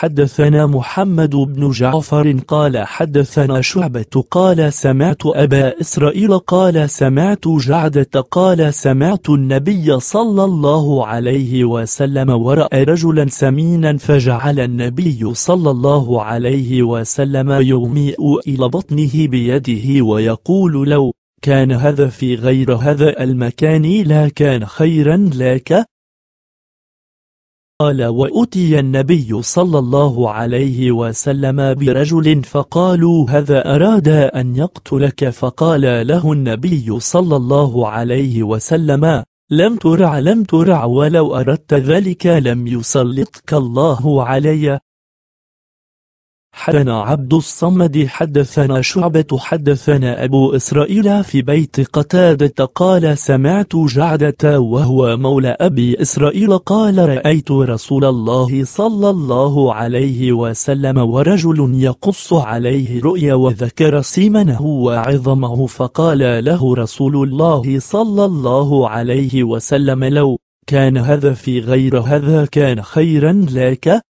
حدثنا محمد بن جعفر قال حدثنا شعبة قال سمعت أبا إسرائيل قال سمعت جعدة قال سمعت النبي صلى الله عليه وسلم ورأى رجلا سمينا فجعل النبي صلى الله عليه وسلم يومئ إلى بطنه بيده ويقول لو كان هذا في غير هذا المكان لا كان خيرا لك قال وأتي النبي صلى الله عليه وسلم برجل فقالوا هذا أراد أن يقتلك فقال له النبي صلى الله عليه وسلم لم ترع لم ترع ولو أردت ذلك لم يسلطك الله علي حدثنا عبد الصمد حدثنا شعبة حدثنا أبو إسرائيل في بيت قتادة قال سمعت جعدة وهو مولى أبي إسرائيل قال رأيت رسول الله صلى الله عليه وسلم ورجل يقص عليه رؤيا وذكر سيمنه وعظمه فقال له رسول الله صلى الله عليه وسلم لو كان هذا في غير هذا كان خيرا لك